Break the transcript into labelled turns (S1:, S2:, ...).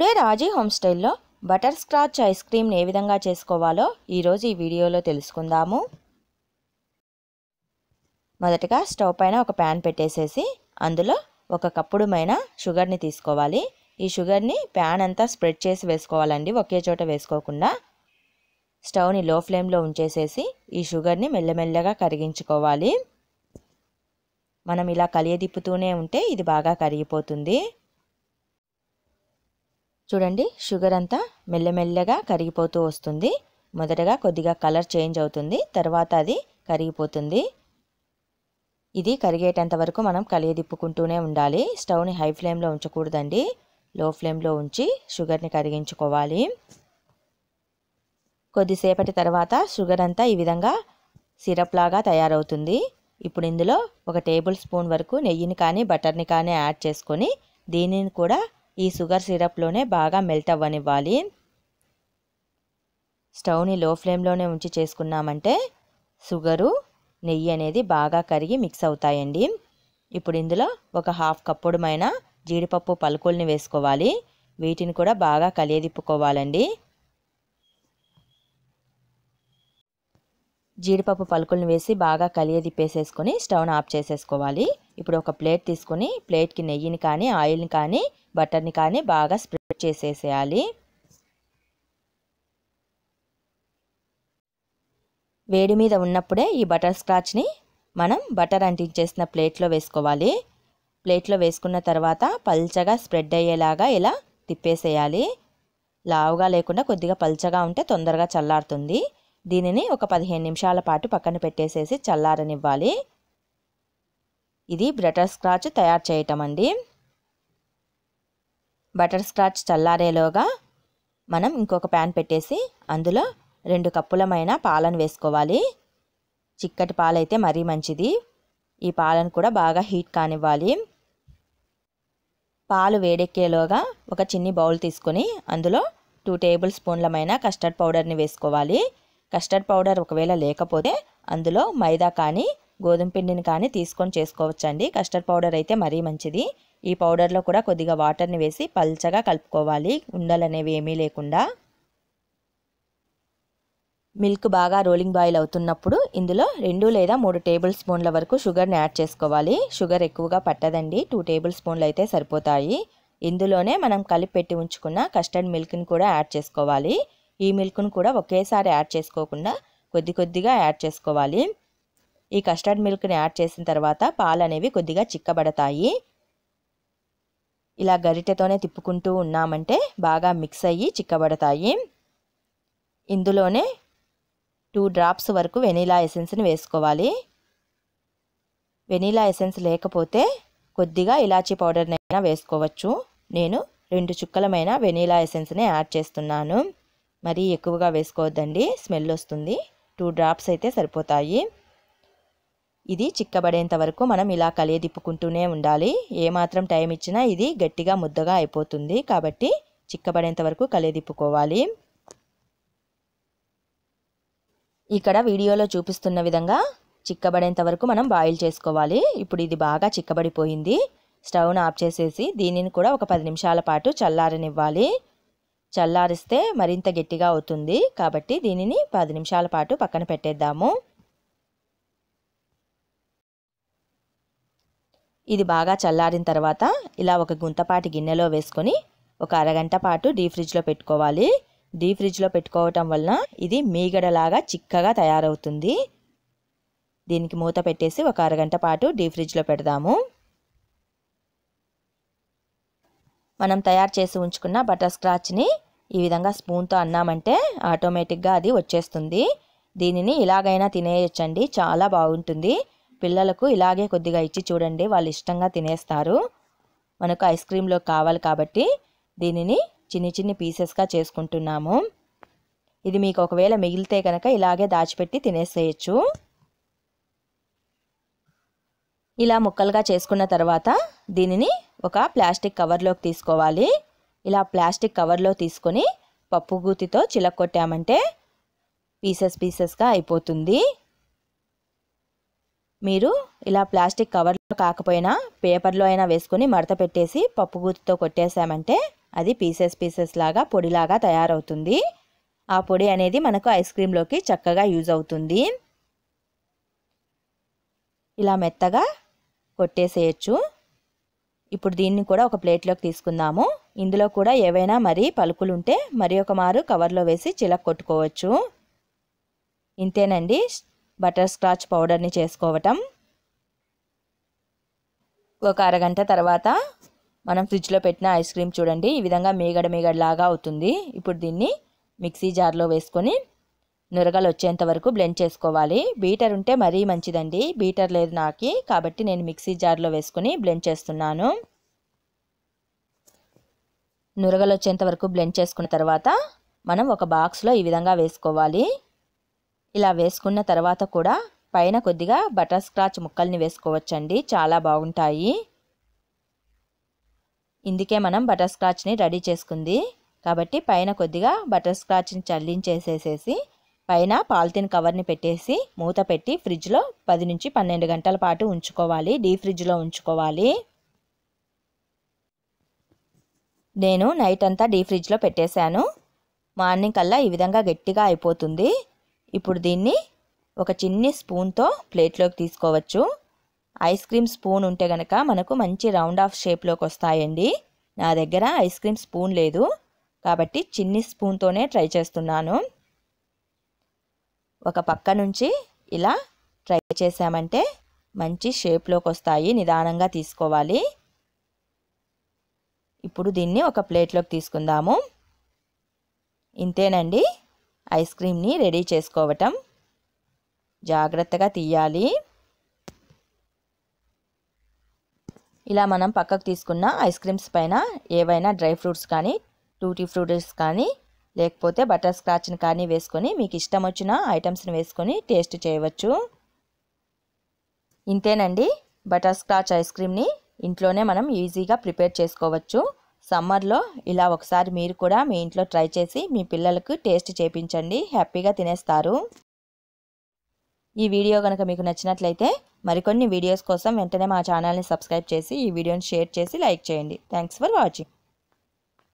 S1: today రాజీ home butterscotch ice క్రీమ్ని ఏ విధంగా చేసుకోవాలో ఈరోజు ఈ వీడియోలో తెలుసుకుందాము మొదటగా స్టవ్ పైన ఒక ప్యాన్ పెట్టేసేసి అందులో ఒక కప్పుడుమైన షుగర్ని తీసుకోవాలి ఈ షుగర్ని ప్యాన్ అంతా స్ప్రెడ్ చేసి వేసుకోవాలండి ఒకే చోట వేసుకోకుండా స్టవ్ని లో ఫ్లేమ్లో ఉంచేసేసి ఈ షుగర్ని మెల్లమెల్లగా కరిగించుకోవాలి మనం ఇలా కలియదిప్పుతూనే ఉంటే ఇది బాగా కరిగిపోతుంది చూడండి షుగర్ అంతా మెల్లమెల్లగా కరిగిపోతూ వస్తుంది మొదటగా కొద్దిగా కలర్ చేంజ్ అవుతుంది తర్వాత అది కరిగిపోతుంది ఇది కరిగేటంత వరకు మనం దిప్పుకుంటూనే ఉండాలి స్టవ్ని హై ఫ్లేమ్లో ఉంచకూడదండి లో ఫ్లేమ్లో ఉంచి షుగర్ని కరిగించుకోవాలి కొద్దిసేపటి తర్వాత షుగర్ అంతా ఈ విధంగా సిరప్ లాగా తయారవుతుంది ఇప్పుడు ఇందులో ఒక టేబుల్ స్పూన్ వరకు నెయ్యిని కానీ బటర్ని కానీ యాడ్ చేసుకొని దీనిని కూడా ఈ షుగర్ సిరప్లోనే బాగా మెల్ట్ అవ్వనివ్వాలి స్టవ్ని లో ఫ్లేమ్లోనే ఉంచి చేసుకున్నామంటే షుగరు నెయ్యి అనేది బాగా కరిగి మిక్స్ అవుతాయండి ఇప్పుడు ఇందులో ఒక హాఫ్ కప్పుడుమైన జీడిపప్పు పలుకుల్ని వేసుకోవాలి వీటిని కూడా బాగా కలియదిప్పుకోవాలండి జీడిపప్పు పలుకులను వేసి బాగా దిప్పేసేసుకుని స్టవ్ను ఆఫ్ చేసేసుకోవాలి ఇప్పుడు ఒక ప్లేట్ తీసుకుని ప్లేట్కి నెయ్యిని కానీ ఆయిల్ని కానీ బటర్ని కానీ బాగా స్ప్రెడ్ చేసేసేయాలి వేడి మీద ఉన్నప్పుడే ఈ బటర్ స్క్రాచ్ని మనం బటర్ అంటించేసిన ప్లేట్లో వేసుకోవాలి ప్లేట్లో వేసుకున్న తర్వాత పల్చగా స్ప్రెడ్ అయ్యేలాగా ఇలా తిప్పేసేయాలి లావుగా లేకుండా కొద్దిగా పల్చగా ఉంటే తొందరగా చల్లారుతుంది దీనిని ఒక పదిహేను నిమిషాల పాటు పక్కన పెట్టేసేసి చల్లారనివ్వాలి ఇది బటర్ స్క్రాచ్ తయారు చేయటం అండి బటర్ స్క్రాచ్ చల్లారేలోగా మనం ఇంకొక ప్యాన్ పెట్టేసి అందులో రెండు కప్పులమైన పాలను వేసుకోవాలి చిక్కటి పాలైతే మరీ మంచిది ఈ పాలను కూడా బాగా హీట్ కానివ్వాలి పాలు వేడెక్కేలోగా ఒక చిన్ని బౌల్ తీసుకొని అందులో టూ టేబుల్ స్పూన్లమైన కస్టర్డ్ పౌడర్ని వేసుకోవాలి కస్టర్డ్ పౌడర్ ఒకవేళ లేకపోతే అందులో మైదా కానీ గోధుమ పిండిని కానీ తీసుకొని చేసుకోవచ్చండి కస్టర్డ్ పౌడర్ అయితే మరీ మంచిది ఈ పౌడర్లో కూడా కొద్దిగా వాటర్ని వేసి పల్చగా కలుపుకోవాలి ఉండలనేవి ఏమీ లేకుండా మిల్క్ బాగా రోలింగ్ బాయిల్ అవుతున్నప్పుడు ఇందులో రెండు లేదా మూడు టేబుల్ స్పూన్ల వరకు షుగర్ని యాడ్ చేసుకోవాలి షుగర్ ఎక్కువగా పట్టదండి టూ టేబుల్ స్పూన్లు అయితే సరిపోతాయి ఇందులోనే మనం కలిపి పెట్టి ఉంచుకున్న కస్టర్డ్ మిల్క్ని కూడా యాడ్ చేసుకోవాలి ఈ మిల్క్ను కూడా ఒకేసారి యాడ్ చేసుకోకుండా కొద్ది కొద్దిగా యాడ్ చేసుకోవాలి ఈ కస్టర్డ్ మిల్క్ని యాడ్ చేసిన తర్వాత పాలు అనేవి కొద్దిగా చిక్కబడతాయి ఇలా గరిటెతోనే తిప్పుకుంటూ ఉన్నామంటే బాగా మిక్స్ అయ్యి చిక్కబడతాయి ఇందులోనే టూ డ్రాప్స్ వరకు వెనీలా ఎసెన్స్ని వేసుకోవాలి వెనీలా ఎసెన్స్ లేకపోతే కొద్దిగా ఇలాచీ పౌడర్నైనా వేసుకోవచ్చు నేను రెండు చుక్కలమైన వెనీలా ఎసెన్స్ని యాడ్ చేస్తున్నాను మరీ ఎక్కువగా వేసుకోవద్దండి స్మెల్ వస్తుంది టూ డ్రాప్స్ అయితే సరిపోతాయి ఇది చిక్కబడేంత వరకు మనం ఇలా కలియదిప్పుకుంటూనే ఉండాలి ఏమాత్రం టైం ఇచ్చినా ఇది గట్టిగా ముద్దగా అయిపోతుంది కాబట్టి చిక్కబడేంత వరకు కలియదిప్పుకోవాలి ఇక్కడ వీడియోలో చూపిస్తున్న విధంగా చిక్కబడేంత వరకు మనం బాయిల్ చేసుకోవాలి ఇప్పుడు ఇది బాగా చిక్కబడిపోయింది స్టవ్ను ఆఫ్ చేసేసి దీనిని కూడా ఒక పది నిమిషాల పాటు చల్లారనివ్వాలి చల్లారిస్తే మరింత గట్టిగా అవుతుంది కాబట్టి దీనిని పది నిమిషాల పాటు పక్కన పెట్టేద్దాము ఇది బాగా చల్లారిన తర్వాత ఇలా ఒక గుంతపాటి గిన్నెలో వేసుకొని ఒక అరగంట పాటు డీ ఫ్రిడ్జ్లో పెట్టుకోవాలి డీ ఫ్రిడ్జ్లో పెట్టుకోవటం వలన ఇది మీగడలాగా చిక్కగా తయారవుతుంది దీనికి మూత పెట్టేసి ఒక అరగంట పాటు డీ ఫ్రిడ్జ్లో పెడదాము మనం తయారు చేసి ఉంచుకున్న బటర్ స్క్రాచ్ని ఈ విధంగా స్పూన్తో అన్నామంటే ఆటోమేటిక్గా అది వచ్చేస్తుంది దీనిని ఇలాగైనా తినేయచ్చండి చాలా బాగుంటుంది పిల్లలకు ఇలాగే కొద్దిగా ఇచ్చి చూడండి వాళ్ళు ఇష్టంగా తినేస్తారు మనకు ఐస్ క్రీమ్లో కావాలి కాబట్టి దీనిని చిన్ని చిన్ని పీసెస్గా చేసుకుంటున్నాము ఇది మీకు ఒకవేళ మిగిలితే కనుక ఇలాగే దాచిపెట్టి తినేసేయచ్చు ఇలా ముక్కలుగా చేసుకున్న తర్వాత దీనిని ఒక ప్లాస్టిక్ కవర్లోకి తీసుకోవాలి ఇలా ప్లాస్టిక్ కవర్లో తీసుకొని పప్పుగూతితో చిలక్కొట్టామంటే పీసెస్ పీసెస్గా అయిపోతుంది మీరు ఇలా ప్లాస్టిక్ కవర్లో కాకపోయినా పేపర్లో అయినా వేసుకొని మడత పెట్టేసి పప్పు గూతితో కొట్టేసామంటే అది పీసెస్ పీసెస్ లాగా పొడిలాగా తయారవుతుంది ఆ పొడి అనేది మనకు ఐస్ క్రీంలోకి చక్కగా యూజ్ అవుతుంది ఇలా మెత్తగా కొట్టేసేయచ్చు ఇప్పుడు దీన్ని కూడా ఒక ప్లేట్లోకి తీసుకుందాము ఇందులో కూడా ఏవైనా మరి పలుకులుంటే మరి ఒక మారు కవర్లో వేసి చిలక కొట్టుకోవచ్చు ఇంతేనండి బటర్ స్క్రాచ్ పౌడర్ని చేసుకోవటం ఒక అరగంట తర్వాత మనం ఫ్రిడ్జ్లో పెట్టిన ఐస్ క్రీమ్ చూడండి ఈ విధంగా మీగడ మీగడలాగా అవుతుంది ఇప్పుడు దీన్ని మిక్సీ జార్లో వేసుకొని నురగలు వచ్చేంత వరకు బ్లెండ్ చేసుకోవాలి బీటర్ ఉంటే మరీ మంచిదండి బీటర్ లేదు నాకు కాబట్టి నేను మిక్సీ జార్లో వేసుకొని బ్లెండ్ చేస్తున్నాను నురగలు వచ్చేంత వరకు బ్లెండ్ చేసుకున్న తర్వాత మనం ఒక బాక్స్లో ఈ విధంగా వేసుకోవాలి ఇలా వేసుకున్న తర్వాత కూడా పైన కొద్దిగా బటర్ స్క్రాచ్ ముక్కల్ని వేసుకోవచ్చండి చాలా బాగుంటాయి ఇందుకే మనం బటర్ స్క్రాచ్ని రెడీ చేసుకుంది కాబట్టి పైన కొద్దిగా బటర్ స్క్రాచ్ని చల్లించేసేసేసి పైన పాలిథిన్ కవర్ని పెట్టేసి మూత పెట్టి ఫ్రిడ్జ్లో పది నుంచి పన్నెండు గంటల పాటు ఉంచుకోవాలి డీ ఫ్రిడ్జ్లో ఉంచుకోవాలి నేను నైట్ అంతా డీ ఫ్రిడ్జ్లో పెట్టేశాను మార్నింగ్ కల్లా ఈ విధంగా గట్టిగా అయిపోతుంది ఇప్పుడు దీన్ని ఒక చిన్ని స్పూన్తో ప్లేట్లోకి తీసుకోవచ్చు ఐస్ క్రీమ్ స్పూన్ ఉంటే గనక మనకు మంచి రౌండ్ ఆఫ్ షేప్లోకి వస్తాయండి నా దగ్గర ఐస్ క్రీమ్ స్పూన్ లేదు కాబట్టి చిన్ని స్పూన్తోనే ట్రై చేస్తున్నాను ఒక పక్క నుంచి ఇలా ట్రై చేసామంటే మంచి షేప్లోకి వస్తాయి నిదానంగా తీసుకోవాలి ఇప్పుడు దీన్ని ఒక ప్లేట్లోకి తీసుకుందాము ఇంతేనండి ఐస్ క్రీమ్ని రెడీ చేసుకోవటం జాగ్రత్తగా తీయాలి ఇలా మనం పక్కకు తీసుకున్న ఐస్ క్రీమ్స్ పైన ఏవైనా డ్రై ఫ్రూట్స్ కానీ టూటీ ఫ్రూట్స్ కానీ లేకపోతే బటర్ స్క్రాచ్ని కానీ వేసుకొని మీకు ఇష్టం వచ్చిన ఐటమ్స్ని వేసుకొని టేస్ట్ చేయవచ్చు ఇంతేనండి బటర్ స్క్రాచ్ ఐస్ క్రీమ్ని ఇంట్లోనే మనం ఈజీగా ప్రిపేర్ చేసుకోవచ్చు సమ్మర్లో ఇలా ఒకసారి మీరు కూడా మీ ఇంట్లో ట్రై చేసి మీ పిల్లలకు టేస్ట్ చేపించండి హ్యాపీగా తినేస్తారు ఈ వీడియో కనుక మీకు నచ్చినట్లయితే మరికొన్ని వీడియోస్ కోసం వెంటనే మా ఛానల్ని సబ్స్క్రైబ్ చేసి ఈ వీడియోని షేర్ చేసి లైక్ చేయండి థ్యాంక్స్ ఫర్ వాచింగ్